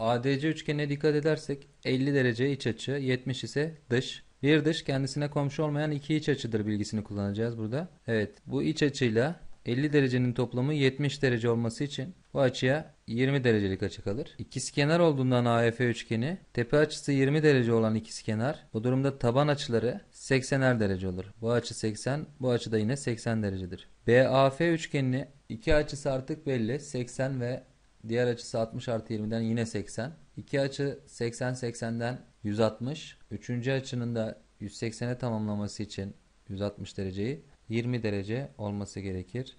ADC üçgenine dikkat edersek 50 derece iç açı, 70 ise dış. Bir dış kendisine komşu olmayan iki iç açıdır bilgisini kullanacağız burada. Evet bu iç açıyla 50 derecenin toplamı 70 derece olması için bu açıya 20 derecelik açı kalır. İkizkenar olduğundan AF üçgeni tepe açısı 20 derece olan ikizkenar bu durumda taban açıları 80'er derece olur. Bu açı 80, bu açı da yine 80 derecedir. BAF üçgenini iki açısı artık belli 80 ve Diğer açısı 60 artı 20'den yine 80. İki açı 80-80'den 160. Üçüncü açının da 180'e tamamlaması için 160 dereceyi 20 derece olması gerekir.